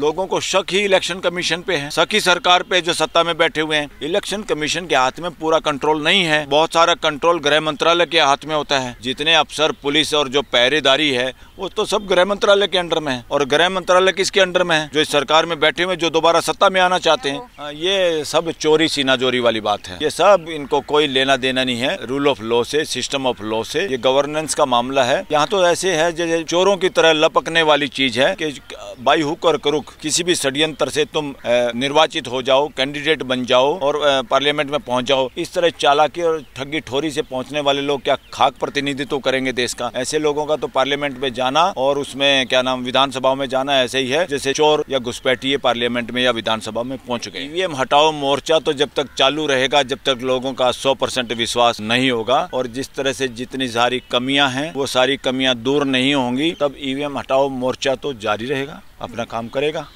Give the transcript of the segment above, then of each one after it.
लोगों को शक ही इलेक्शन कमीशन पे है शक ही सरकार पे जो सत्ता में बैठे हुए हैं इलेक्शन कमीशन के हाथ में पूरा कंट्रोल नहीं है बहुत सारा कंट्रोल गृह मंत्रालय के हाथ में होता है जितने अफसर पुलिस और जो पहरेदारी है वो तो सब गृह मंत्रालय के अंडर में है और गृह मंत्रालय किसके अंडर में है जो इस सरकार में बैठे हुए जो दोबारा सत्ता में आना चाहते हैं हाँ, ये सब चोरी सीना चोरी वाली बात है ये सब इनको कोई लेना देना नहीं है रूल ऑफ लॉ से सिस्टम ऑफ लॉ से ये गवर्नेंस का मामला है यहाँ तो ऐसे है जैसे चोरों की तरह लपकने वाली चीज है की बाई हुक और करुक किसी भी षड्यंत्र से तुम निर्वाचित हो जाओ कैंडिडेट बन जाओ और पार्लियामेंट में पहुंच जाओ इस तरह चालाकी और ठगी ठोरी से पहुंचने वाले लोग क्या खाक प्रतिनिधित्व करेंगे देश का ऐसे लोगों का तो पार्लियामेंट में जाना और उसमें क्या नाम विधानसभा में जाना ऐसे ही है जैसे चोर या घुसपैठी पार्लियामेंट में या विधानसभा में पहुंच गए ईवीएम हटाओ मोर्चा तो जब तक चालू रहेगा जब तक लोगों का सौ परसेंट विश्वास नहीं होगा और जिस तरह से जितनी सारी कमियां हैं वो सारी कमियां दूर नहीं होंगी तब ईवीएम हटाओ मोर्चा तो जारी रहेगा अपना काम करेगा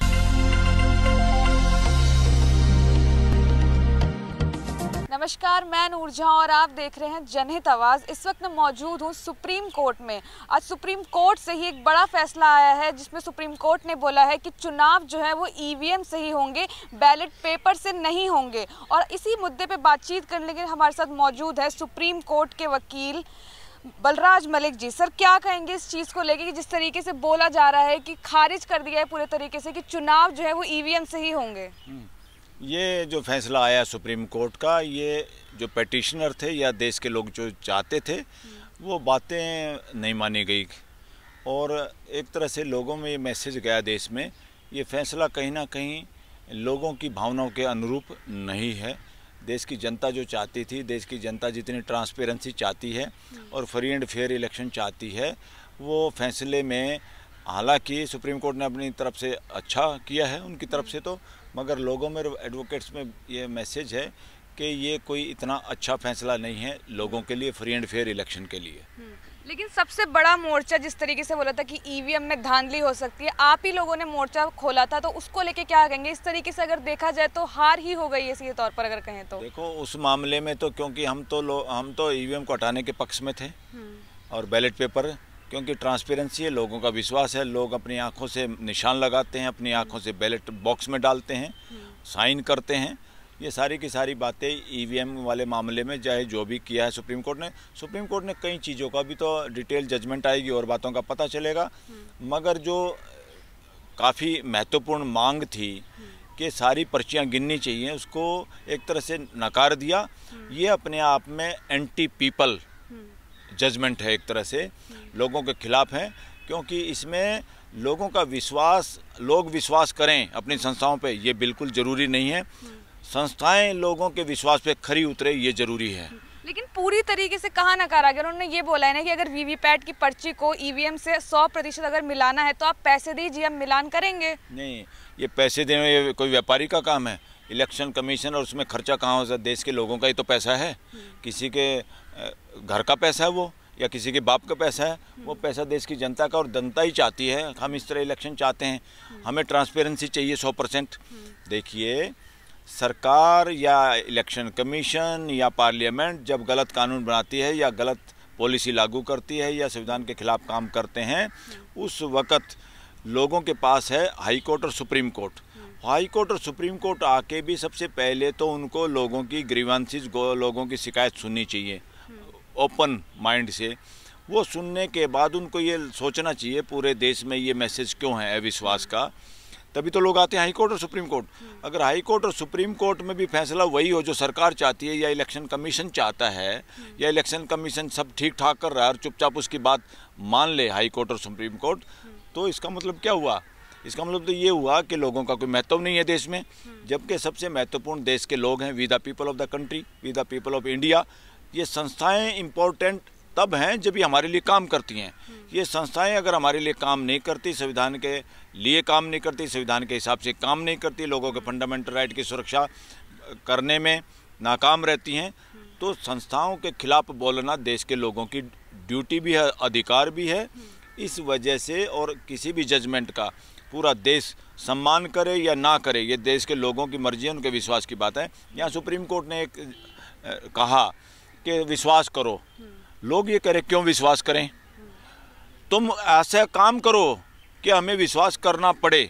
नमस्कार मैं नूरजहां और आप देख रहे हैं जनहित आवाज़ इस वक्त मैं मौजूद हूं सुप्रीम कोर्ट में आज सुप्रीम कोर्ट से ही एक बड़ा फैसला आया है जिसमें सुप्रीम कोर्ट ने बोला है कि चुनाव जो है वो ईवीएम से ही होंगे बैलेट पेपर से नहीं होंगे और इसी मुद्दे पे बातचीत करने के लिए हमारे साथ मौजूद है सुप्रीम कोर्ट के वकील बलराज मलिक जी सर क्या कहेंगे इस चीज़ को लेके कि जिस तरीके से बोला जा रहा है कि खारिज कर दिया है पूरे तरीके से कि चुनाव जो है वो ईवीएम e से ही होंगे हम्म। ये जो फैसला आया सुप्रीम कोर्ट का ये जो पटिशनर थे या देश के लोग जो चाहते थे हम्म। वो बातें नहीं मानी गई और एक तरह से लोगों में ये मैसेज गया देश में ये फैसला कहीं ना कहीं लोगों की भावनाओं के अनुरूप नहीं है देश की जनता जो चाहती थी देश की जनता जितनी ट्रांसपेरेंसी चाहती है और फ्री एंड फेयर इलेक्शन चाहती है वो फैसले में हालांकि सुप्रीम कोर्ट ने अपनी तरफ से अच्छा किया है उनकी तरफ से तो मगर लोगों में एडवोकेट्स में ये मैसेज है कि ये कोई इतना अच्छा फैसला नहीं है लोगों के लिए फ्री एंड फेयर इलेक्शन के लिए हम्म। लेकिन सबसे बड़ा मोर्चा जिस तरीके से बोला था कि ईवीएम e में धांधली हो सकती है आप ही लोगों ने मोर्चा खोला था तो उसको लेके क्या कहेंगे इस तरीके से अगर देखा जाए तो हार ही हो गई है सीधे तौर पर अगर कहें तो देखो उस मामले में तो क्योंकि हम तो लो, हम तो ईवीएम e को हटाने के पक्ष में थे हम्म। और बैलेट पेपर क्योंकि ट्रांसपेरेंसी है लोगों का विश्वास है लोग अपनी आंखों से निशान लगाते हैं अपनी आंखों से बैलेट बॉक्स में डालते हैं हम्म। साइन करते हैं ये सारी की सारी बातें ईवीएम e वाले मामले में चाहे जो भी किया है सुप्रीम कोर्ट ने सुप्रीम कोर्ट ने कई चीज़ों का भी तो डिटेल जजमेंट आएगी और बातों का पता चलेगा हम्म। मगर जो काफ़ी महत्वपूर्ण मांग थी हम्म। कि सारी पर्चियां गिननी चाहिए उसको एक तरह से नकार दिया हम्म। ये अपने आप में एंटी पीपल जजमेंट है एक तरह से लोगों के खिलाफ हैं क्योंकि इसमें लोगों का विश्वास लोग विश्वास करें अपनी संस्थाओं पे ये बिल्कुल ज़रूरी नहीं है संस्थाएं लोगों के विश्वास पे खरी उतरे ये जरूरी है लेकिन पूरी तरीके से कहाँ नकारा गया उन्होंने ये बोला है ना कि अगर वीवीपैट की पर्ची को ईवीएम से 100 प्रतिशत अगर मिलाना है तो आप पैसे दीजिए हम मिलान करेंगे नहीं ये पैसे देने ये कोई व्यापारी का काम है इलेक्शन कमीशन और उसमें खर्चा कहाँ हो है देश के लोगों का ही तो पैसा है किसी के घर का पैसा है वो या किसी के बाप का पैसा है वो पैसा देश की जनता का और जनता ही चाहती है हम इस तरह इलेक्शन चाहते हैं हमें ट्रांसपेरेंसी चाहिए सौ परसेंट देखिए सरकार या इलेक्शन कमीशन या पार्लियामेंट जब गलत कानून बनाती है या गलत पॉलिसी लागू करती है या संविधान के खिलाफ काम करते हैं उस वक़्त लोगों के पास है हाई कोर्ट और सुप्रीम कोर्ट हाई कोर्ट और सुप्रीम कोर्ट आके भी सबसे पहले तो उनको लोगों की ग्रीवांसिस लोगों की शिकायत सुननी चाहिए ओपन माइंड से वो सुनने के बाद उनको ये सोचना चाहिए पूरे देश में ये मैसेज क्यों है अविश्वास का तभी तो लोग आते हैं हाई कोर्ट और सुप्रीम कोर्ट हम्म। अगर हाई कोर्ट और सुप्रीम कोर्ट में भी फैसला वही हो जो सरकार चाहती है या इलेक्शन कमीशन चाहता है हम्म। या इलेक्शन कमीशन सब ठीक ठाक कर रहा है और चुपचाप उसकी बात मान ले हाई कोर्ट और सुप्रीम कोर्ट हम्म। तो इसका मतलब क्या हुआ इसका मतलब तो ये हुआ कि लोगों का कोई महत्व नहीं है देश में जबकि सबसे महत्वपूर्ण देश के लोग हैं we the people of the country we the people of India ये संस्थाएं इम्पोर्टेंट तब हैं जब ये हमारे लिए काम करती हैं हम्म। ये संस्थाएं अगर हमारे लिए काम नहीं करती संविधान के लिए काम नहीं करती संविधान के हिसाब से काम नहीं करती लोगों के हम्म। फंडामेंटल राइट की सुरक्षा करने में नाकाम रहती हैं हम्म। तो संस्थाओं के खिलाफ बोलना देश के लोगों की ड्यूटी भी है अधिकार भी है इस वजह से और किसी भी जजमेंट का पूरा देश सम्मान करे या ना करे ये देश के लोगों की मर्जी है उनके विश्वास की बात है यहाँ सुप्रीम कोर्ट ने एक कहा कि विश्वास करो लोग ये कह रहे क्यों विश्वास करें तुम ऐसा काम करो कि हमें विश्वास करना पड़े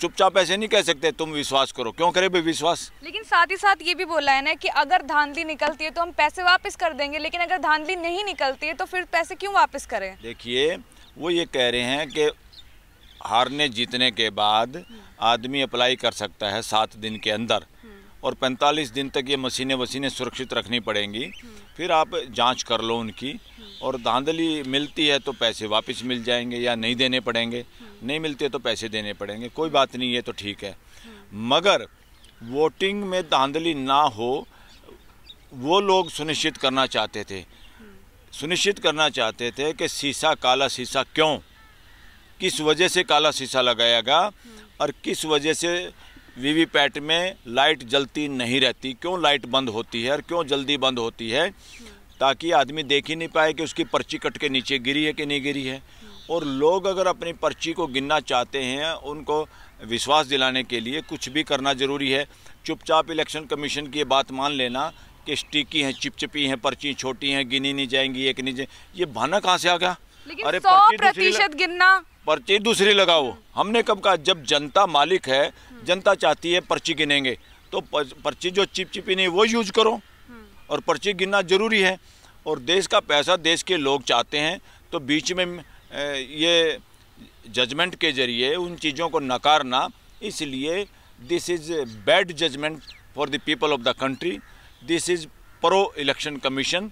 चुपचाप ऐसे नहीं कह सकते तुम विश्वास करो क्यों करे भाई विश्वास लेकिन साथ ही साथ ये भी बोला है ना कि अगर धांधली निकलती है तो हम पैसे वापस कर देंगे लेकिन अगर धांधली नहीं निकलती है तो फिर पैसे क्यों वापस करें देखिए वो ये कह रहे हैं कि हारने जीतने के बाद आदमी अप्लाई कर सकता है सात दिन के अंदर और 45 दिन तक ये मशीनें वसीने सुरक्षित रखनी पड़ेंगी फिर आप जांच कर लो उनकी और धांधली मिलती है तो पैसे वापस मिल जाएंगे या नहीं देने पड़ेंगे नहीं मिलते तो पैसे देने पड़ेंगे कोई बात नहीं है तो ठीक है मगर वोटिंग में धांधली ना हो वो लोग सुनिश्चित करना चाहते थे सुनिश्चित करना चाहते थे कि शीशा काला शीशा क्यों किस वजह से काला शीशा लगाया गया और किस वजह से वीवीपैट में लाइट जलती नहीं रहती क्यों लाइट बंद होती है और क्यों जल्दी बंद होती है ताकि आदमी देख ही नहीं पाए कि उसकी पर्ची कट के नीचे गिरी है कि नहीं गिरी है और लोग अगर अपनी पर्ची को गिनना चाहते हैं उनको विश्वास दिलाने के लिए कुछ भी करना ज़रूरी है चुपचाप इलेक्शन कमीशन की बात मान लेना कि स्टिकी हैं चिपचिपी हैं पर्ची छोटी हैं गिनी नहीं जाएंगी एक नहीं जाएंगी ये भाना कहाँ से आ गया अरे पर्ची दूसरी गिनना पर्ची दूसरी लगाओ हमने कब कहा जब जनता मालिक है जनता चाहती है पर्ची गिनेंगे तो पर्ची जो चिप चिपी नहीं वो यूज करो हम्म। और पर्ची गिनना ज़रूरी है और देश का पैसा देश के लोग चाहते हैं तो बीच में ये जजमेंट के ज़रिए उन चीज़ों को नकारना इसलिए this is bad judgment for the people of the country this is pro election commission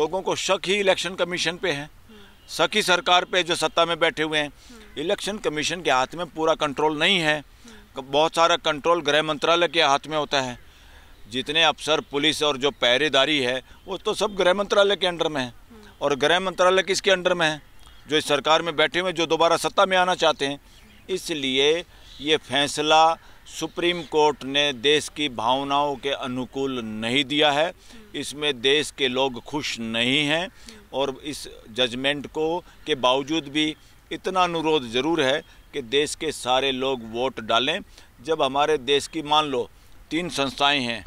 लोगों को शक ही इलेक्शन कमीशन पे है हम्म। शक ही सरकार पे जो सत्ता में बैठे हुए हैं इलेक्शन हम्म। कमीशन के हाथ में पूरा कंट्रोल नहीं है बहुत सारा कंट्रोल गृह मंत्रालय के हाथ में होता है जितने अफसर पुलिस और जो पहरेदारी है वो तो सब गृह मंत्रालय के अंडर में है और गृह मंत्रालय किसके अंडर में है जो इस सरकार में बैठे हुए जो दोबारा सत्ता में आना चाहते हैं इसलिए ये फैसला सुप्रीम कोर्ट ने देश की भावनाओं के अनुकूल नहीं दिया है इसमें देश के लोग खुश नहीं हैं और इस जजमेंट को के बावजूद भी इतना अनुरोध ज़रूर है कि देश के सारे लोग वोट डालें जब हमारे देश की मान लो तीन संस्थाएं हैं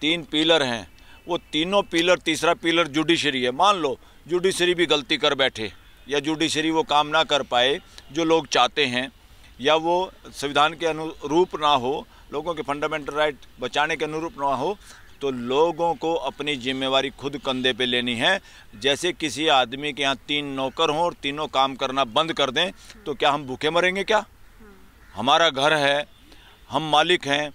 तीन पिलर हैं वो तीनों पिलर तीसरा पिलर जुडिशरी है मान लो जुडिशरी भी गलती कर बैठे या जुडिशरी वो काम ना कर पाए जो लोग चाहते हैं या वो संविधान के अनुरूप ना हो लोगों के फंडामेंटल राइट बचाने के अनुरूप ना हो तो लोगों को अपनी जिम्मेवारी खुद कंधे पे लेनी है जैसे किसी आदमी के यहाँ तीन नौकर हों और तीनों काम करना बंद कर दें तो क्या हम भूखे मरेंगे क्या हमारा घर है हम मालिक हैं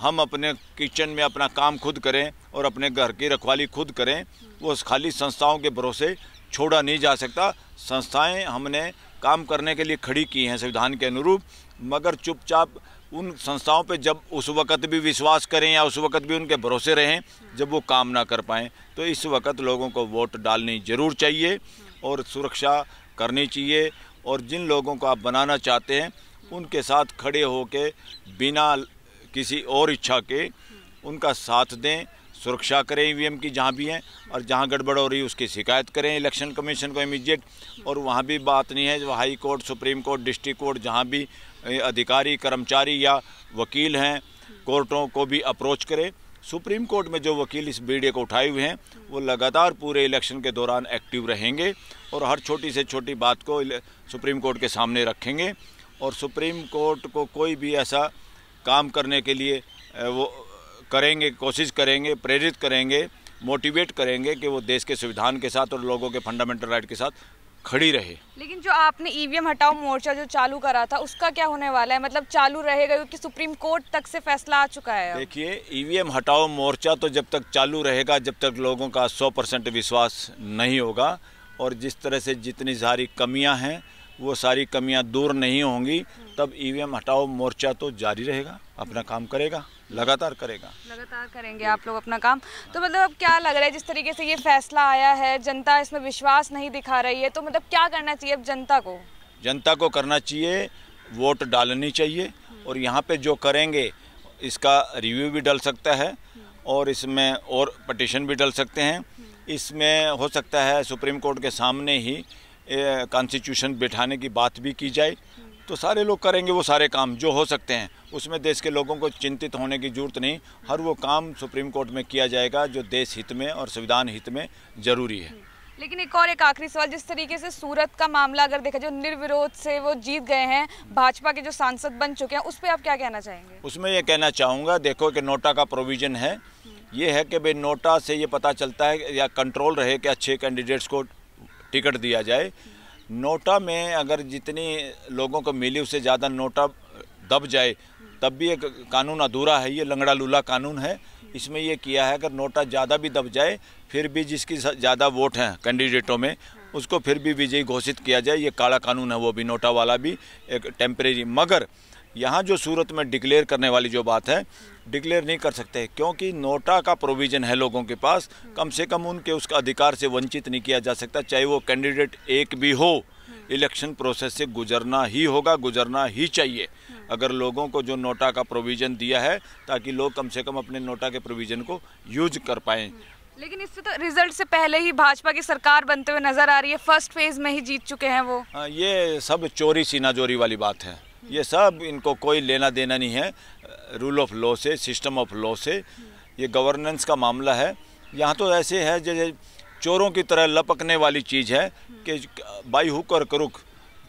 हम अपने किचन में अपना काम खुद करें और अपने घर की रखवाली खुद करें वो खाली संस्थाओं के भरोसे छोड़ा नहीं जा सकता संस्थाएं हमने काम करने के लिए खड़ी की हैं संविधान के अनुरूप मगर चुपचाप उन संस्थाओं पे जब उस वक़्त भी विश्वास करें या उस वक़्त भी उनके भरोसे रहें जब वो काम ना कर पाएँ तो इस वक्त लोगों को वोट डालनी ज़रूर चाहिए और सुरक्षा करनी चाहिए और जिन लोगों को आप बनाना चाहते हैं उनके साथ खड़े के बिना किसी और इच्छा के उनका साथ दें सुरक्षा करें ई की जहाँ भी हैं और जहाँ गड़बड़ हो रही है उसकी शिकायत करें इलेक्शन कमीशन को इमीजिएट और वहाँ भी बात नहीं है जो high court supreme court district court जहाँ भी अधिकारी कर्मचारी या वकील हैं कोर्टों को भी अप्रोच करें सुप्रीम कोर्ट में जो वकील इस बीडे को उठाए हुए हैं वो लगातार पूरे इलेक्शन के दौरान एक्टिव रहेंगे और हर छोटी से छोटी बात को सुप्रीम कोर्ट के सामने रखेंगे और सुप्रीम कोर्ट को कोई भी ऐसा काम करने के लिए वो करेंगे कोशिश करेंगे प्रेरित करेंगे मोटिवेट करेंगे कि वो देश के संविधान के साथ और लोगों के फंडामेंटल राइट के साथ खड़ी रहे लेकिन जो आपने ईवीएम e हटाओ मोर्चा जो चालू करा था उसका क्या होने वाला है मतलब चालू रहेगा क्योंकि सुप्रीम कोर्ट तक से फैसला आ चुका है देखिए ईवीएम e हटाओ मोर्चा तो जब तक चालू रहेगा जब तक लोगों का 100 परसेंट विश्वास नहीं होगा और जिस तरह से जितनी सारी कमियां हैं वो सारी कमियां दूर नहीं होंगी तब ई e हटाओ मोर्चा तो जारी रहेगा अपना काम करेगा लगातार करेगा लगातार करेंगे आप लोग अपना काम तो मतलब अब क्या लग रहा है जिस तरीके से ये फैसला आया है जनता इसमें विश्वास नहीं दिखा रही है तो मतलब क्या करना चाहिए अब जनता को जनता को करना चाहिए वोट डालनी चाहिए और यहाँ पे जो करेंगे इसका रिव्यू भी डल सकता है और इसमें और पटिशन भी डल सकते हैं इसमें हो सकता है सुप्रीम कोर्ट के सामने ही कॉन्स्टिट्यूशन बिठाने की बात भी की जाए तो सारे लोग करेंगे वो सारे काम जो हो सकते हैं उसमें देश के लोगों को चिंतित होने की जरूरत नहीं हर वो काम सुप्रीम कोर्ट में किया जाएगा जो देश हित में और संविधान हित में जरूरी है हम्म। लेकिन एक और एक आखिरी सवाल जिस तरीके से सूरत का मामला अगर देखा जो निर्विरोध से वो जीत गए हैं भाजपा के जो सांसद बन चुके हैं उस पर आप क्या कहना चाहेंगे उसमें यह कहना चाहूँगा देखो कि नोटा का प्रोविजन है हम्म। ये है कि भाई नोटा से ये पता चलता है या कंट्रोल रहे कि अच्छे कैंडिडेट्स को टिकट दिया जाए नोटा में अगर जितनी लोगों को मिली उससे ज़्यादा नोटा दब जाए तब भी एक कानून अधूरा है ये लंगड़ा लूला कानून है इसमें ये किया है अगर नोटा ज़्यादा भी दब जाए फिर भी जिसकी ज़्यादा वोट हैं कैंडिडेटों में उसको फिर भी विजयी घोषित किया जाए ये काला कानून है वो भी नोटा वाला भी एक टेम्परेरी मगर यहाँ जो सूरत में डिक्लेयर करने वाली जो बात है डिक्लेयर नहीं कर सकते क्योंकि नोटा का प्रोविज़न है लोगों के पास कम से कम उनके उसका अधिकार से वंचित नहीं किया जा सकता चाहे वो कैंडिडेट एक भी हो इलेक्शन प्रोसेस से गुजरना ही होगा गुजरना ही चाहिए अगर लोगों को जो नोटा का प्रोविज़न दिया है ताकि लोग कम से कम अपने नोटा के प्रोविज़न को यूज कर पाएँ लेकिन इससे तो रिजल्ट से पहले ही भाजपा की सरकार बनते हुए नजर आ रही है फर्स्ट फेज में ही जीत चुके हैं वो आ, हाँ, ये सब चोरी सीना चोरी वाली बात है ये सब इनको कोई लेना देना नहीं है रूल ऑफ लॉ से सिस्टम ऑफ लॉ से ये गवर्नेंस का मामला है यहाँ तो ऐसे है जैसे चोरों की तरह लपकने वाली चीज़ है कि बाई हुक और करुक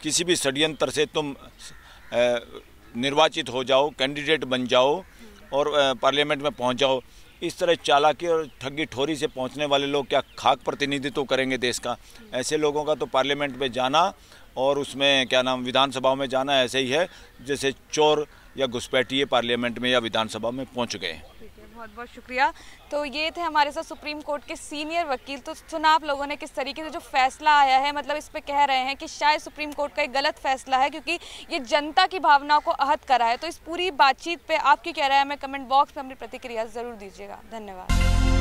किसी भी षडयंत्र से तुम निर्वाचित हो जाओ कैंडिडेट बन जाओ और पार्लियामेंट में पहुँच जाओ इस तरह चालाकी और ठगी ठोरी से पहुंचने वाले लोग क्या खाक प्रतिनिधित्व करेंगे देश का ऐसे लोगों का तो पार्लियामेंट में जाना और उसमें क्या नाम विधानसभा में जाना ऐसे ही है जैसे चोर या घुसपैठिए पार्लियामेंट में या विधानसभा में पहुंच गए बहुत बहुत शुक्रिया तो ये थे हमारे साथ सुप्रीम कोर्ट के सीनियर वकील तो सुना आप लोगों ने किस तरीके से जो फैसला आया है मतलब इस पर कह रहे हैं कि शायद सुप्रीम कोर्ट का एक गलत फैसला है क्योंकि ये जनता की भावनाओं को अहत करा है तो इस पूरी बातचीत पे आपकी क्या राय है हमें कमेंट बॉक्स में अपनी प्रतिक्रिया ज़रूर दीजिएगा धन्यवाद